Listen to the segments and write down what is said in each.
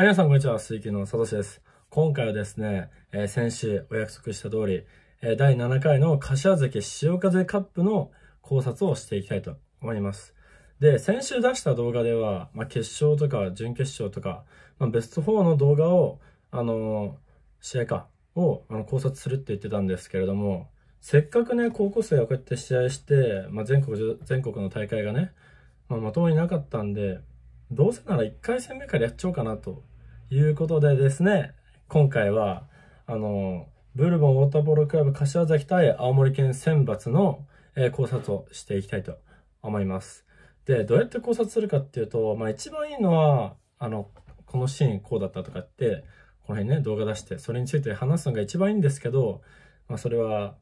はい、皆さん、こんにちは。水球のサトシです。今回はですね、えー、先週お約束した通り、えー、第7回の柏崎潮風カップの考察をしていきたいと思います。で、先週出した動画では、まあ、決勝とか準決勝とか、まあ、ベスト4の動画を、あのー、試合か、をあの考察するって言ってたんですけれども、せっかくね、高校生がこうやって試合して、まあ、全国、全国の大会がね、まあ、まともになかったんで、どうせなら1回戦目からやっちゃおうかなということでですね、今回は、あの、ブルボンウォーターボールクラブ柏崎対青森県選抜の、えー、考察をしていきたいと思います。で、どうやって考察するかっていうと、まあ一番いいのは、あの、このシーンこうだったとかって、この辺ね、動画出して、それについて話すのが一番いいんですけど、まあそれは、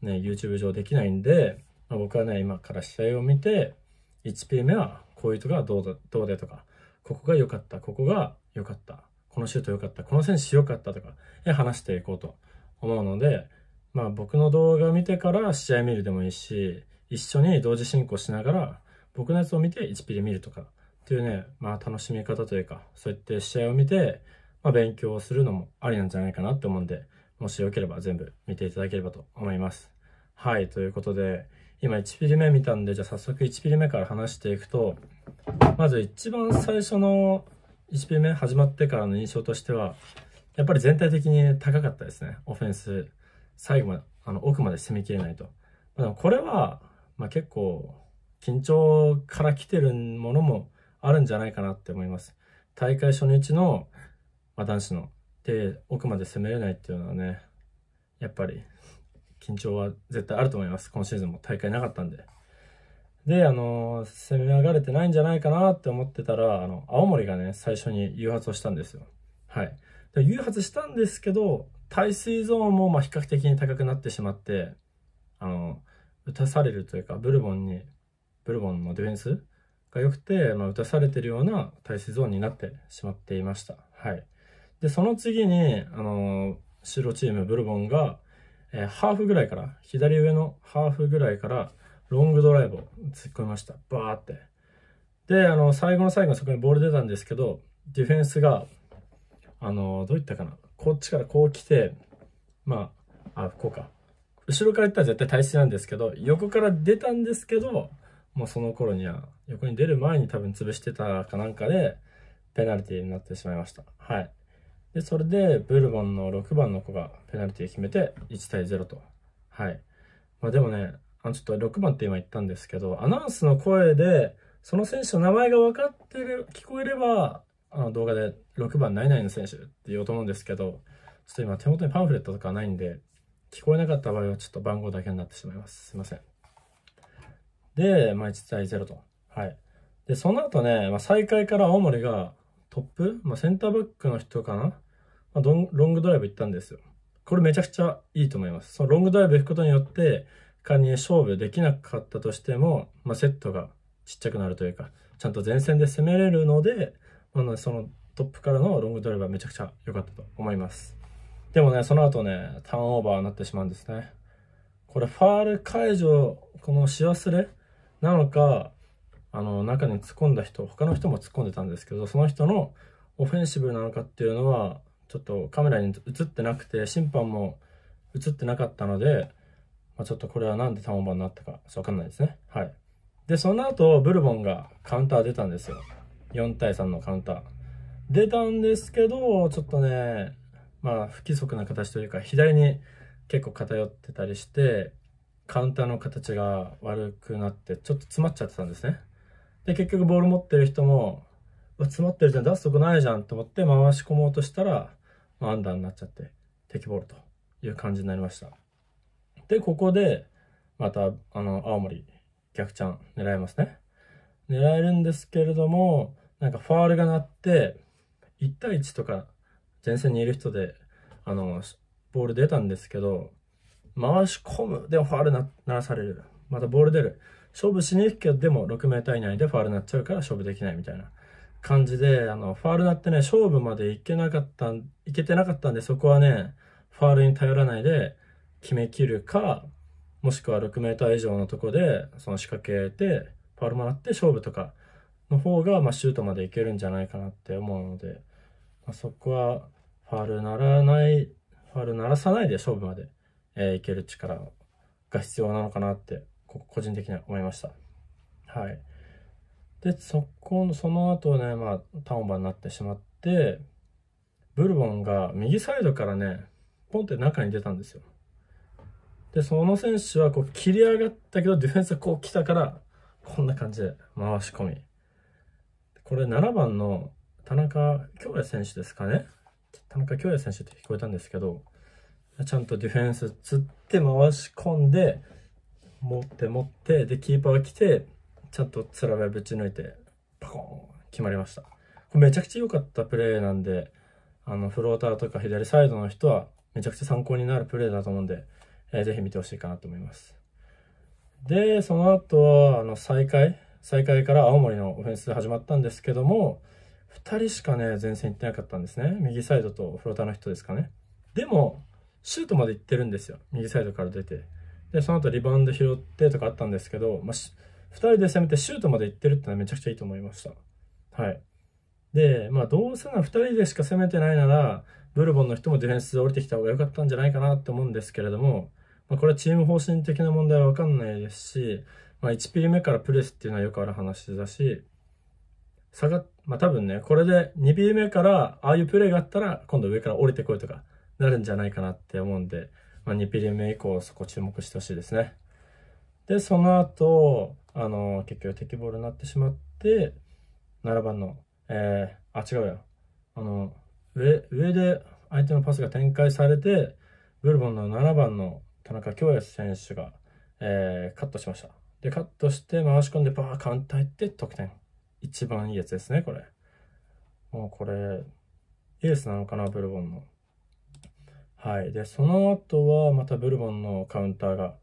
ね、YouTube 上できないんで、まあ、僕はね、今から試合を見て、1P 目はこういうとこはどうだ、どうでとか、ここが良かった、ここが良かった。このシュート良かった。この選手良かったとか、話していこうと思うので、まあ僕の動画見てから試合見るでもいいし、一緒に同時進行しながら、僕のやつを見て1ピリ見るとか、っていうね、まあ楽しみ方というか、そうやって試合を見て、まあ勉強するのもありなんじゃないかなって思うんで、もしよければ全部見ていただければと思います。はい、ということで、今1ピリ目見たんで、じゃあ早速1ピリ目から話していくと、まず一番最初の1ピ目始まってからの印象としては、やっぱり全体的に高かったですね。オフェンス、最後まで、あの、奥まで攻めきれないと。まあ、でもこれは、まあ、結構、緊張から来てるものもあるんじゃないかなって思います。大会初日の、まあ、男子の、で、奥まで攻めれないっていうのはね、やっぱり、緊張は絶対あると思います。今シーズンも大会なかったんで。で、あの、攻め上がれてないんじゃないかなって思ってたら、あの、青森がね、最初に誘発をしたんですよ。はい。で誘発したんですけど、耐水ゾーンもま比較的に高くなってしまって、あの、打たされるというか、ブルボンに、ブルボンのディフェンスが良くて、まあ、打たされてるような耐水ゾーンになってしまっていました。はい。で、その次に、あの、白チームブルボンが、えー、ハーフぐらいから、左上のハーフぐらいから、ロングドライブを突っ込みました。バーって。で、あの、最後の最後にそこにボール出たんですけど、ディフェンスが、あの、どういったかな。こっちからこう来て、まあ、あ、こうか。後ろから行ったら絶対体質なんですけど、横から出たんですけど、もうその頃には、横に出る前に多分潰してたかなんかで、ペナルティになってしまいました。はい。で、それで、ブルボンの6番の子がペナルティを決めて、1対0と。はい。まあでもね、あのちょっと6番って今言ったんですけど、アナウンスの声で、その選手の名前が分かってる、聞こえれば、あの動画で6番何々の選手って言おうと思うんですけど、ちょっと今手元にパンフレットとかないんで、聞こえなかった場合はちょっと番号だけになってしまいます。すいません。で、まあ、1対0と。はい。で、その後ね、まあ、再開から青森がトップ、まあ、センターバックの人かな、まあ、ロングドライブ行ったんですよ。これめちゃくちゃいいと思います。そのロングドライブ行くことによって、仮に勝負できなかったとしても、まあ、セットがちっちゃくなるというか、ちゃんと前線で攻めれるので、あ、ね、そのトップからのロングドライバーめちゃくちゃ良かったと思います。でもね、その後ね、ターンオーバーになってしまうんですね。これ、ファール解除、このし忘れなのか、あの、中に突っ込んだ人、他の人も突っ込んでたんですけど、その人のオフェンシブなのかっていうのは、ちょっとカメラに映ってなくて、審判も映ってなかったので、まあ、ちょっとこれは何でターバになったか、わかんないですね。はい。で、その後、ブルボンがカウンター出たんですよ。4対3のカウンター。出たんですけど、ちょっとね、まあ、不規則な形というか、左に結構偏ってたりして、カウンターの形が悪くなって、ちょっと詰まっちゃってたんですね。で、結局ボール持ってる人も、詰まってるじゃん、出すとこないじゃんと思って回し込もうとしたら、まあ、アンダーになっちゃって、敵ボールという感じになりました。で、ここで、また、あの、青森、逆ちゃん狙いますね。狙えるんですけれども、なんかファールが鳴って、1対1とか、前線にいる人で、あの、ボール出たんですけど、回し込む。でもファールな、鳴らされる。またボール出る。勝負しに行くけど、でも6 m 以内でファールなっちゃうから勝負できないみたいな感じで、あの、ファールなってね、勝負までいけなかった、いけてなかったんで、そこはね、ファールに頼らないで、決めきるか、もしくは6 m 以上のとこで、その仕掛けて、ファウルもらって勝負とかの方が、まあ、シュートまでいけるんじゃないかなって思うので、まあ、そこは、ファウルならない、ファウルならさないで勝負まで、えー、いける力が必要なのかなって、個人的には思いました。はい。で、そこ、その後ね、まあ、ターンオーバーになってしまって、ブルボンが右サイドからね、ポンって中に出たんですよ。で、その選手はこう切り上がったけど、ディフェンスがこう来たから、こんな感じで回し込み。これ7番の田中京也選手ですかね。田中京也選手って聞こえたんですけど、ちゃんとディフェンスつって回し込んで、持って持って、で、キーパーが来て、ちゃんとつらめぶち抜いて、パコーン決まりました。これめちゃくちゃ良かったプレーなんで、あの、フローターとか左サイドの人はめちゃくちゃ参考になるプレーだと思うんで、えー、ぜひ見てほしいかなと思います。で、その後は、あの、再開再開から青森のオフェンス始まったんですけども、2人しかね、前線行ってなかったんですね。右サイドとフローターの人ですかね。でも、シュートまで行ってるんですよ。右サイドから出て。で、その後リバウンド拾ってとかあったんですけど、まあ、2人で攻めてシュートまで行ってるってのはめちゃくちゃいいと思いました。はい。で、まあ、どうせなら2人でしか攻めてないなら、ブルボンの人もディフェンス降りてきた方が良かったんじゃないかなって思うんですけれども、まあ、これはチーム方針的な問題は分かんないですし、まあ、1ピリ目からプレスっていうのはよくある話だし、下が、まあ、多分ね、これで2ピリ目からああいうプレーがあったら、今度上から降りてこいとかなるんじゃないかなって思うんで、まあ、2ピリ目以降そこ注目してほしいですね。で、その後、あのー、結局敵ボールになってしまって、7番の、えー、あ、違うよ。あの、上、上で相手のパスが展開されて、ブルボンの7番の田中京也選手が、えー、カットしました。で、カットして回し込んで、バーカウンター行って得点。一番いいやつですね、これ。もうこれ、エースなのかな、ブルボンの。はい。で、その後はまたブルボンのカウンターが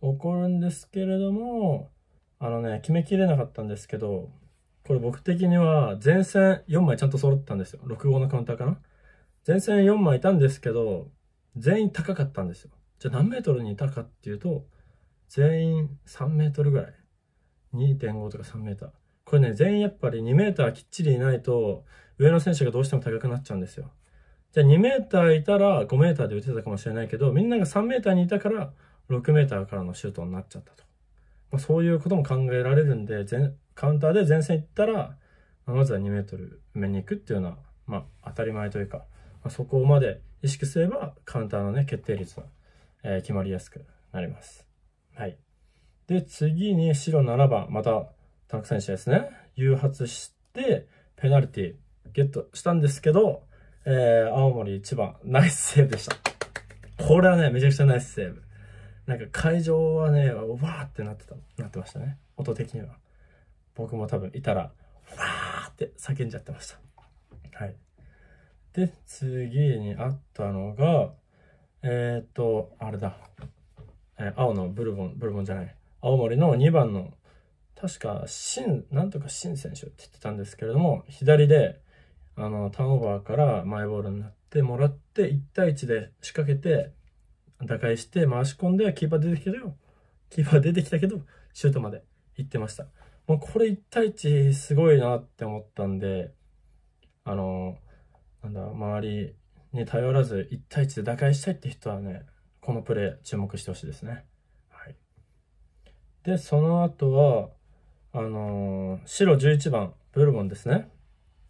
起こるんですけれども、あのね、決めきれなかったんですけど、これ僕的には前線4枚ちゃんと揃ったんですよ。6号のカウンターかな前線4枚いたんですけど、全員高かったんですよ。じゃあ何メートルにいたかっていうと、全員3メートルぐらい。2.5とか3メーター。これね、全員やっぱり2メーターきっちりいないと、上の選手がどうしても高くなっちゃうんですよ。じゃあ2メーターいたら5メーターで打てたかもしれないけど、みんなが3メーターにいたから、6メーターからのシュートになっちゃったと。まあ、そういうことも考えられるんで、カウンターで前線行ったら、まずは2メートル埋めに行くっていうのは、まあ、当たり前というか、まあ、そこまで意識すればカウンターのね、決定率はえー、決まりやすくなります。はい。で、次に白7番、また、タンク選手ですね。誘発して、ペナルティゲットしたんですけど、えー、青森1番、ナイスセーブでした。これはね、めちゃくちゃナイスセーブ。なんか会場はね、わーってなってた、なってましたね。音的には。僕も多分いたら、わーって叫んじゃってました。はい。で、次にあったのが、えー、っと、あれだ。えー、青のブルボン、ブルボンじゃない。青森の2番の、確か、新、なんとか新選手って言ってたんですけれども、左で、あの、ターンオーバーからマイボールになってもらって、1対1で仕掛けて、打開して回し込んで、キーパー出てきたよ。キーパー出てきたけど、シュートまで行ってました。もうこれ1対1すごいなって思ったんで、あの、なんだ、周り、に頼らず1対1で打開したいって人はね、このプレー注目してほしいですね。はい、で、その後は、あのー、白11番、ブルボンですね。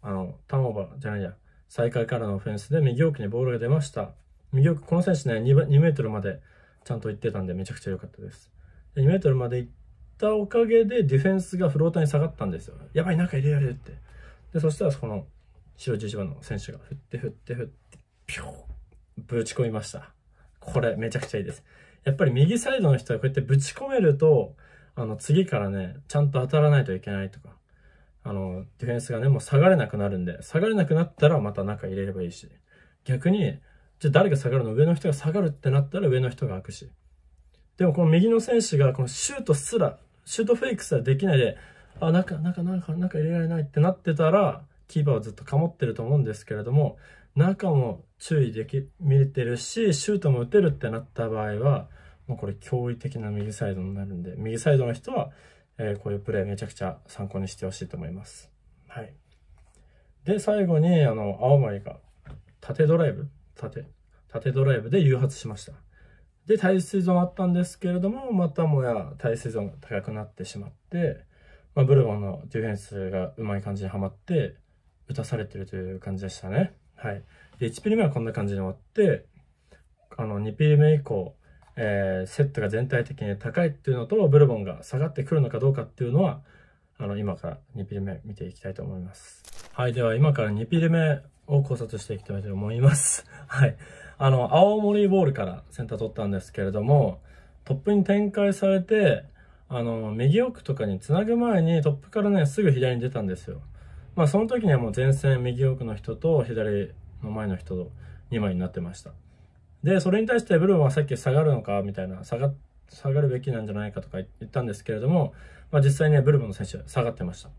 あの、ターンオーバーじゃないや、最下位からのオフェンスで右奥にボールが出ました。右奥、この選手ね2、2メートルまでちゃんと行ってたんでめちゃくちゃ良かったです。で2メートルまで行ったおかげでディフェンスがフローターに下がったんですよ。やばい、中入れられるって。で、そしたらこの白11番の選手が振って振って振って、ピョぶち込みました。これ、めちゃくちゃいいです。やっぱり右サイドの人はこうやってぶち込めると、あの、次からね、ちゃんと当たらないといけないとか、あの、ディフェンスがね、もう下がれなくなるんで、下がれなくなったらまた中入れればいいし、逆に、じゃあ誰が下がるの上の人が下がるってなったら上の人が開くし。でもこの右の選手がこのシュートすら、シュートフェイクすらできないで、あ、中、中、中、中入れられないってなってたら、キーパーをずっとかもってると思うんですけれども、中も注意でき、見れてるし、シュートも打てるってなった場合は、もうこれ驚異的な右サイドになるんで、右サイドの人は、えー、こういうプレーめちゃくちゃ参考にしてほしいと思います。はい。で、最後に、あの、青森が縦ドライブ、縦、縦ドライブで誘発しました。で、耐水ゾーあったんですけれども、またもや耐水損が高くなってしまって、まあ、ブルボンのディフェンスがうまい感じにはまって、打たされてるという感じでしたね。はい。で、1ピリ目はこんな感じに終わって、あの、2ピリ目以降、えー、セットが全体的に高いっていうのと、ブルボンが下がってくるのかどうかっていうのは、あの、今から2ピリ目見ていきたいと思います。はい。では、今から2ピリ目を考察していきたいと思います。はい。あの、青森ボールからセンター取ったんですけれども、トップに展開されて、あの、右奥とかにつなぐ前にトップからね、すぐ左に出たんですよ。まあ、その時にはもう前線右奥の人と左の前の人と2枚になってました。で、それに対してブルボンはさっき下がるのかみたいな、下が、下がるべきなんじゃないかとか言ったんですけれども、まあ、実際ね、ブルボンの選手下がってました。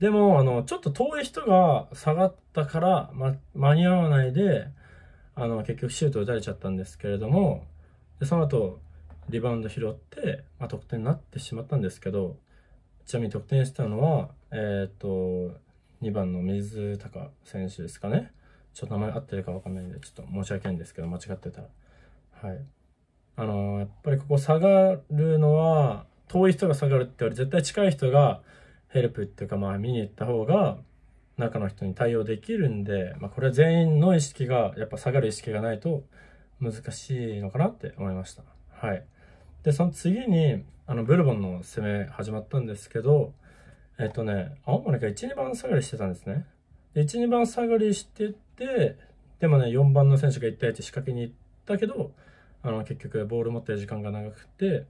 でも、あの、ちょっと遠い人が下がったから、ま、間に合わないで、あの、結局シュート打たれちゃったんですけれども、でその後、リバウンド拾って、まあ、得点になってしまったんですけど、ちなみに得点したのは、えっ、と、2番の水高選手ですかね。ちょっと名前合ってるかわかんないんで、ちょっと申し訳ないんですけど、間違ってたら。はい。あのー、やっぱりここ下がるのは、遠い人が下がるってより、絶対近い人がヘルプっていうか、まあ見に行った方が、中の人に対応できるんで、まあ、これは全員の意識が、やっぱ下がる意識がないと難しいのかなって思いました。はい。で、その次に、あの、ブルボンの攻め始まったんですけど、えっとね、青森が1、2番下がりしてたんですね。で、1、2番下がりしてて、でもね、4番の選手が1対1仕掛けに行ったけど、あの、結局、ボール持ってる時間が長くて、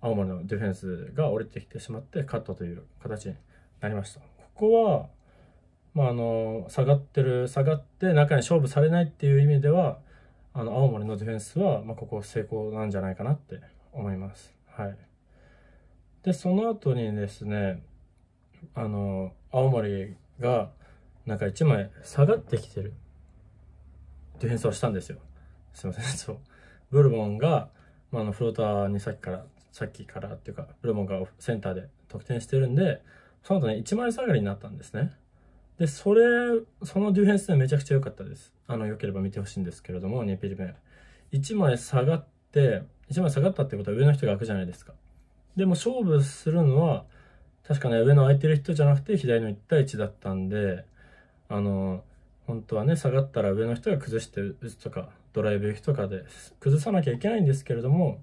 青森のディフェンスが降りてきてしまって、カットという形になりました。ここは、まあ、あの、下がってる、下がって中に勝負されないっていう意味では、あの、青森のディフェンスは、まあ、ここ成功なんじゃないかなって思います。はい。で、その後にですね、あの青森がなんか1枚下がってきてるディフェンスをしたんですよすいません そうブルボンが、まあ、のフローターにさっきからさっきからっていうかブルボンがセンターで得点してるんでその後ね1枚下がりになったんですねでそれそのディフェンスでめちゃくちゃ良かったですあの良ければ見てほしいんですけれども2ピリ目1枚下がって1枚下がったってことは上の人が開くじゃないですかでも勝負するのは確かね、上の空いてる人じゃなくて、左の1対1だったんで、あの、本当はね、下がったら上の人が崩して打つとか、ドライブ行くとかで崩さなきゃいけないんですけれども、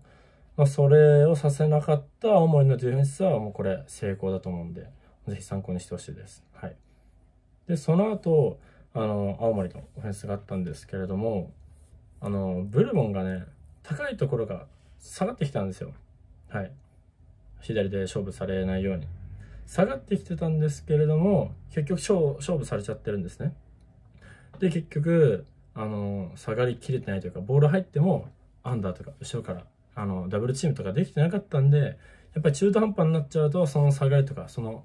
まあ、それをさせなかった青森のディフェンスはもうこれ成功だと思うんで、ぜひ参考にしてほしいです。はい。で、その後、あの、青森のオフェンスがあったんですけれども、あの、ブルボンがね、高いところが下がってきたんですよ。はい。左で勝負されないように。下がってきてたんですけれども、結局勝勝負されちゃってるんですね。で、結局、あの、下がりきれてないというか、ボール入っても、アンダーとか、後ろから、あの、ダブルチームとかできてなかったんで、やっぱり中途半端になっちゃうと、その下がりとか、その、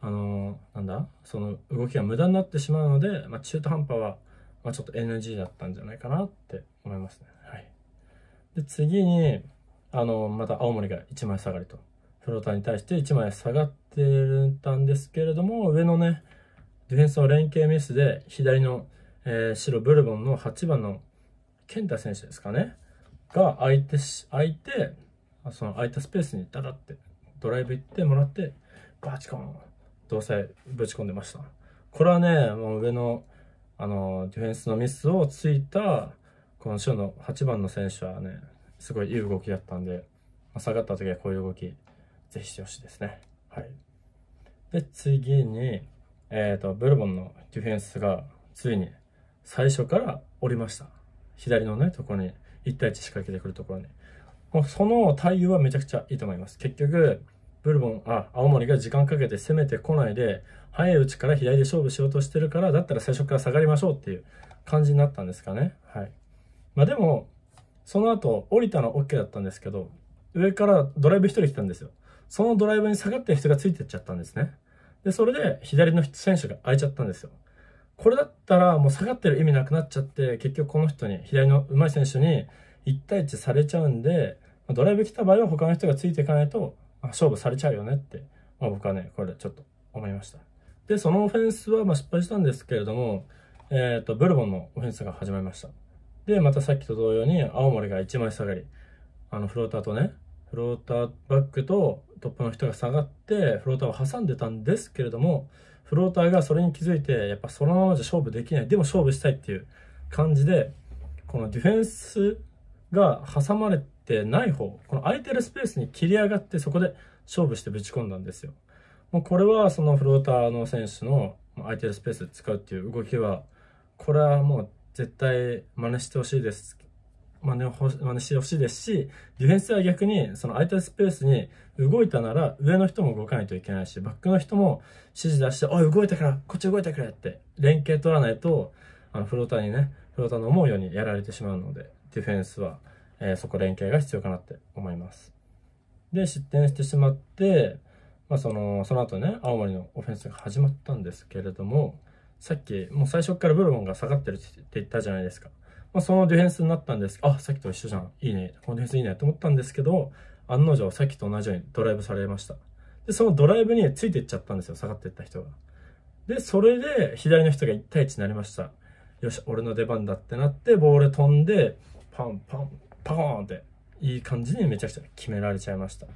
あの、なんだ、その動きが無駄になってしまうので、まあ、中途半端は、まあ、ちょっと NG だったんじゃないかなって思いますね。はい。で、次に、あの、また青森が1枚下がりと。フローターに対して1枚下がってたんですけれども、上のね、ディフェンスの連携ミスで、左の、えー、白ブルボンの8番の健太選手ですかね、が空いて、空いて、その空いたスペースにダダってドライブ行ってもらって、バチコン、同性ぶち込んでました。これはね、もう上の、あの、ディフェンスのミスをついた、この白の8番の選手はね、すごいいい動きだったんで、下がった時はこういう動きぜひしてほしいですね。はい。で、次に、えっ、ー、と、ブルボンのディフェンスが、ついに最初から降りました。左のね、ところに、1対1仕掛けてくるところに。もうその対応はめちゃくちゃいいと思います。結局、ブルボン、あ、青森が時間かけて攻めてこないで、早いうちから左で勝負しようとしてるから、だったら最初から下がりましょうっていう感じになったんですかね。はい。まあでも、その後、降りたのは OK だったんですけど、上からドライブ1人来たんですよ。そのドライバーに下がってる人がついてっちゃったんですね。で、それで左の選手が空いちゃったんですよ。これだったらもう下がってる意味なくなっちゃって、結局この人に、左の上手い選手に1対1されちゃうんで、ドライブ来た場合は他の人がついていかないと、勝負されちゃうよねって、まあ、僕はね、これでちょっと思いました。で、そのオフェンスはま失敗したんですけれども、えっ、ー、と、ブルボンのオフェンスが始まりました。で、またさっきと同様に青森が1枚下がり、あの、フローターとね、フローターバックとトップの人が下がってフローターを挟んでたんですけれどもフローターがそれに気づいてやっぱそのままじゃ勝負できないでも勝負したいっていう感じでこのディフェンスが挟まれてない方この空いてるスペースに切り上がってそこで勝負してぶち込んだんですよもうこれはそのフローターの選手の空いてるスペース使うっていう動きはこれはもう絶対真似してほしいです真似を真似してほしいですし、ディフェンスは逆に、その空いたスペースに動いたなら、上の人も動かないといけないし、バックの人も指示出して、おい、動いたから、こっち動いてくれって、連携取らないと、あの、フローターにね、フローターの思うようにやられてしまうので、ディフェンスは、えー、そこ連携が必要かなって思います。で、失点してしまって、まあ、その、その後ね、青森のオフェンスが始まったんですけれども、さっき、もう最初からブルボンが下がってるって言ったじゃないですか。まあ、そのディフェンスになったんですあさっきと一緒じゃんいいねこのディフェンスいいねと思ったんですけど案の定さっきと同じようにドライブされましたでそのドライブについていっちゃったんですよ下がっていった人がでそれで左の人が1対1になりましたよし俺の出番だってなってボール飛んでパンパンパーンっていい感じにめちゃくちゃ決められちゃいました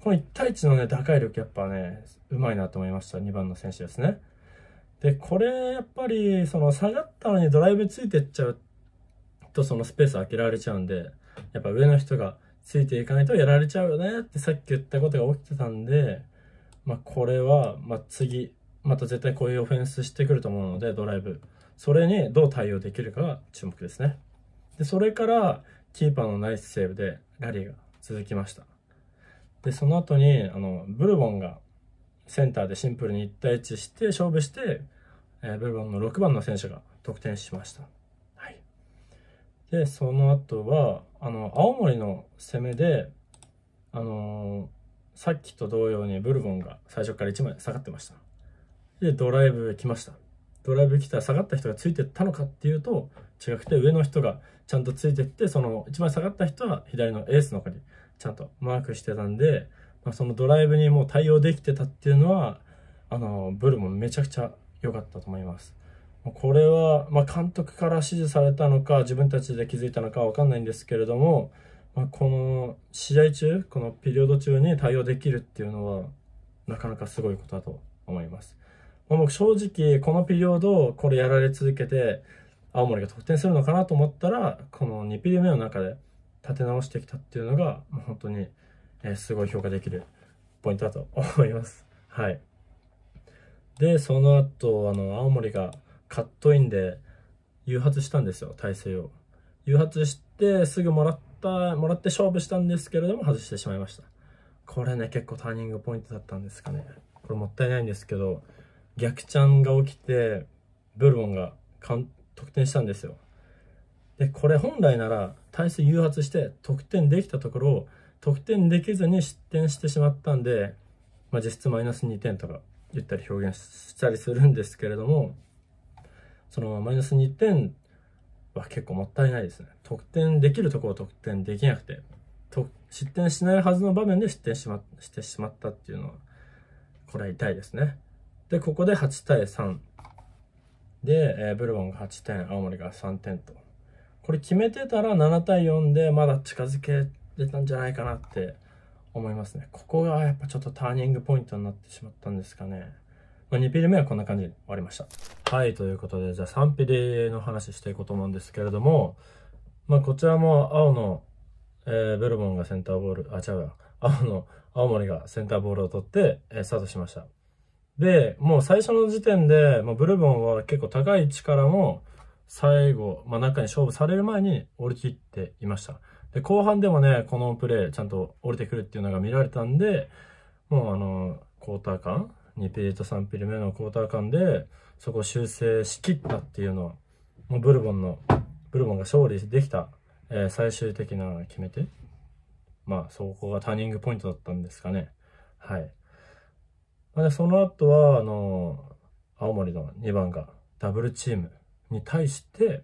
この1対1のね打開力やっぱねうまいなと思いました2番の選手ですねでこれやっぱりその下がったのにドライブついてっちゃうとそのスペース空けられちゃうんで、やっぱ上の人がついていかないとやられちゃうよねってさっき言ったことが起きてたんで、まあ、これは、ま次、また絶対こういうオフェンスしてくると思うので、ドライブ。それにどう対応できるかが注目ですね。で、それから、キーパーのナイスセーブでラリーが続きました。で、その後に、あの、ブルボンがセンターでシンプルに1対1して勝負して、えー、ブルボンの6番の選手が得点しました。で、その後は、あの、青森の攻めで、あのー、さっきと同様にブルボンが最初から1枚下がってました。で、ドライブ来ました。ドライブ来たら下がった人がついてったのかっていうと、違くて上の人がちゃんとついてって、その一枚下がった人は左のエースの方にちゃんとマークしてたんで、まあ、そのドライブにもう対応できてたっていうのは、あの、ブルボンめちゃくちゃ良かったと思います。これは、まあ、監督から指示されたのか自分たちで気づいたのか分かんないんですけれども、まあ、この試合中このピリオド中に対応できるっていうのはなかなかすごいことだと思います、まあ、僕正直このピリオドをこれやられ続けて青森が得点するのかなと思ったらこの2ピリオ目の中で立て直してきたっていうのが本当に、えー、すごい評価できるポイントだと思いますはいでその後あの青森がカットインで誘発したんですよ、体勢を。誘発してすぐもらった、もらって勝負したんですけれども外してしまいました。これね、結構ターニングポイントだったんですかね。これもったいないんですけど、逆チャンが起きて、ブルボンが得点したんですよ。で、これ本来なら体勢誘発して得点できたところを得点できずに失点してしまったんで、まあ、実質マイナス2点とか言ったり表現したりするんですけれども、そのマイナス2点は結構もったいないですね。得点できるところ得点できなくて、と失点しないはずの場面で失点しましてしまったっていうのは、これは痛いですね。で、ここで8対3。で、えー、ブルボンが8点、青森が3点と。これ決めてたら7対4でまだ近づけれたんじゃないかなって思いますね。ここがやっぱちょっとターニングポイントになってしまったんですかね。まあ、2ピリ目はこんな感じで終わりました。はい、ということで、じゃあ3ピリの話していこうと思うんですけれども、まあ、こちらも青の、えー、ベルボンがセンターボール、あ、違う青の、青森がセンターボールを取って、えー、スタートしました。で、もう最初の時点で、もうブルボンは結構高い力も、最後、まあ、中に勝負される前に降り切っていました。で、後半でもね、このプレーちゃんと降りてくるっていうのが見られたんで、もうあの、クォーター間2ペリと3ピリ目のクォーター間で、そこを修正しきったっていうのは、もうブルボンの、ブルボンが勝利できた、えー、最終的な決め手。まあ、そこがターニングポイントだったんですかね。はい。で、その後は、あの、青森の2番がダブルチームに対して、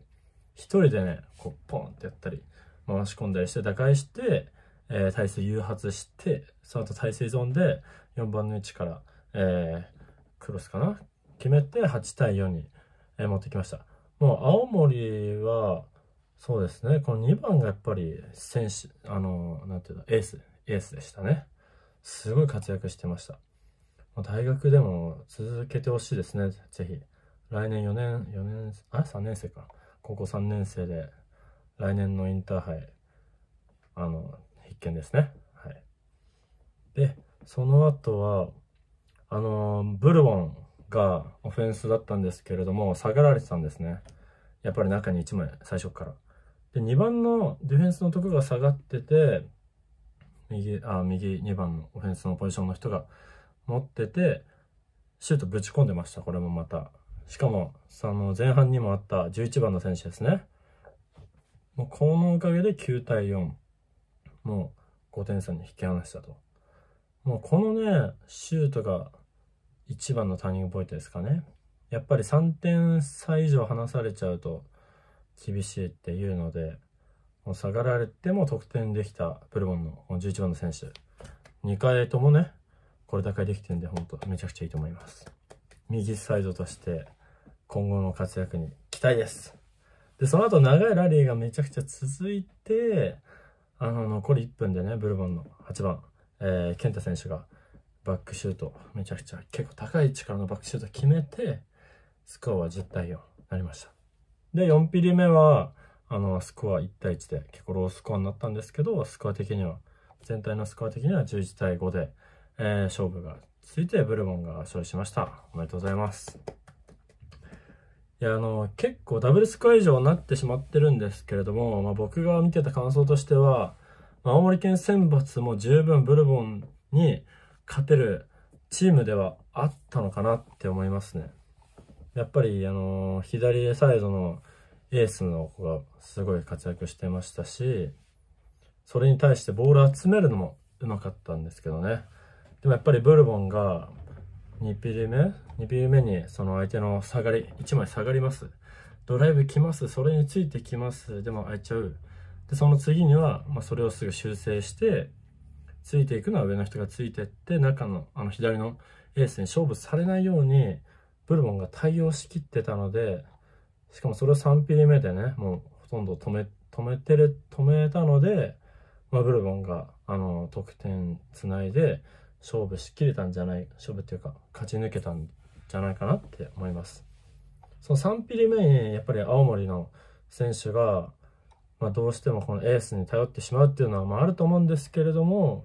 一人でね、こう、ポンってやったり、回し込んだりして打開して、えー、体勢誘発して、その後体勢ゾーンで4番の位置からえー、クロスかな決めて8対4に、えー、持ってきました。もう青森は、そうですね、この2番がやっぱり選手、あの、なんていうの、エース、エースでしたね。すごい活躍してました。大学でも続けてほしいですね、ぜひ。来年4年、4年、あ、3年生か。高校3年生で、来年のインターハイ、あの、必見ですね。はい。で、その後は、あの、ブルボンがオフェンスだったんですけれども、下がられてたんですね。やっぱり中に1枚、最初から。で、2番のディフェンスのとこが下がってて、右、あ、右2番のオフェンスのポジションの人が持ってて、シュートぶち込んでました、これもまた。しかも、その前半にもあった11番の選手ですね。もうこのおかげで9対4。もう5点差に引き離したと。もうこのね、シュートが一番のターニングポイントですかね。やっぱり3点差以上離されちゃうと厳しいっていうので、もう下がられても得点できたブルボンの11番の選手。2回ともね、これだけできてるんで、ほんとめちゃくちゃいいと思います。右サイドとして今後の活躍に期待です。で、その後長いラリーがめちゃくちゃ続いて、あの、残り1分でね、ブルボンの8番、えー、健太選手がバックシュート、めちゃくちゃ結構高い力のバックシュート決めて、スコアは10対4になりました。で、4ピリ目は、あの、スコア1対1で結構ロースコアになったんですけど、スコア的には、全体のスコア的には11対5で、えー、勝負がついてブルボンが勝利しました。おめでとうございます。いや、あの、結構ダブルスコア以上になってしまってるんですけれども、まあ、僕が見てた感想としては、青森県選抜も十分ブルボンに、勝てるチームではあったのかなって思いますね。やっぱり、あのー、左サイドのエースの子がすごい活躍してましたし、それに対してボール集めるのもうまかったんですけどね。でもやっぱりブルボンが2ピリ目 ?2 ピリ目にその相手の下がり、1枚下がります。ドライブ来ます。それについてきます。でも空いちゃう。で、その次には、まあ、それをすぐ修正して、ついていくのは上の人がついてって中のあの左のエースに勝負されないようにブルボンが対応しきってたのでしかもそれを3ピリ目でねもうほとんど止め止めてる止めたので、まあ、ブルボンがあの得点つないで勝負しきれたんじゃない勝負っていうか勝ち抜けたんじゃないかなって思います。その3ピリ目にやっぱり青森の選手がまあ、どうしてもこのエースに頼ってしまうっていうのはまああると思うんですけれども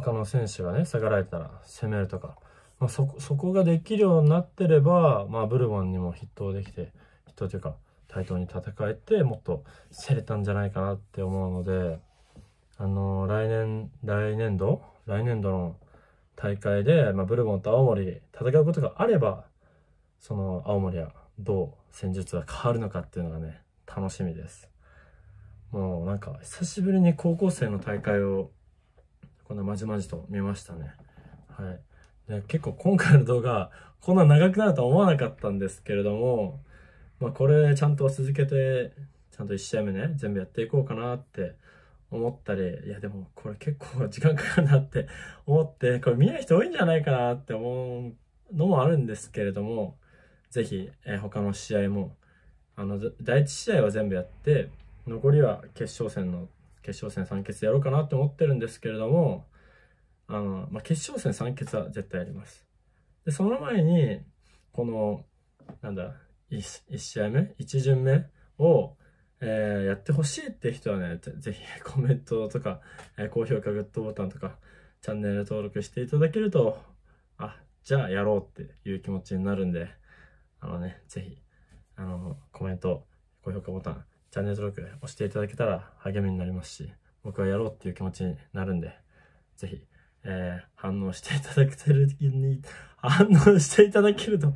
他の選手がね下がられたら攻めるとか、まあ、そこができるようになってれば、まあ、ブルボンにも筆頭できて筆頭というか対等に戦えてもっと競れたんじゃないかなって思うので、あのー、来年来年度来年度の大会で、まあ、ブルボンと青森戦うことがあればその青森はどう戦術が変わるのかっていうのがね楽しみですもうなんか久しぶりに高校生の大会をこんなまじまじと見ましたね。はい。で結構今回の動画、こんな長くなるとは思わなかったんですけれども、まあ、これちゃんと続けて、ちゃんと1試合目ね、全部やっていこうかなって思ったり、いやでもこれ結構時間かかるなって 思って、これ見ない人多いんじゃないかなって思うのもあるんですけれども、ぜひ、え他の試合も、あの、第1試合は全部やって、残りは決勝戦の決勝戦3決やろうかなって思ってるんですけれども、あの、まあ、決勝戦3決は絶対やります。で、その前に、この、なんだ、1, 1試合目 ?1 巡目を、えー、やってほしいって人はねぜ、ぜひコメントとか、えー、高評価、グッドボタンとか、チャンネル登録していただけると、あ、じゃあやろうっていう気持ちになるんで、あのね、ぜひ、あの、コメント、高評価ボタンチャンネル登録押していただけたら励みになりますし、僕はやろうっていう気持ちになるんで、ぜひ、えー、反応していただけてるに、反応していただけると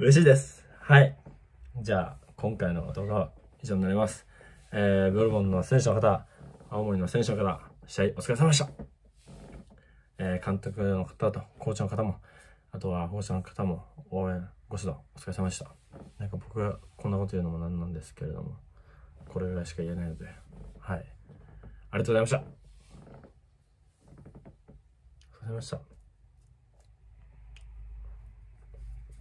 嬉しいです。はい。じゃあ、今回の動画は以上になります。えー、ブルボンの選手の方、青森の選手の方、試合お疲れ様でした。えー、監督の方と、コーチの方も、あとは保護者の方も応援、ご指導お疲れ様でした。なんか僕がこんなこと言うのもなんなんですけれども。これぐらいしか言えないので、はい。ありがとうございました。ありがとうございました。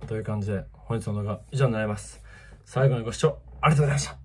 という感じで、本日の動画は以上になります。最後まご視聴ありがとうございました。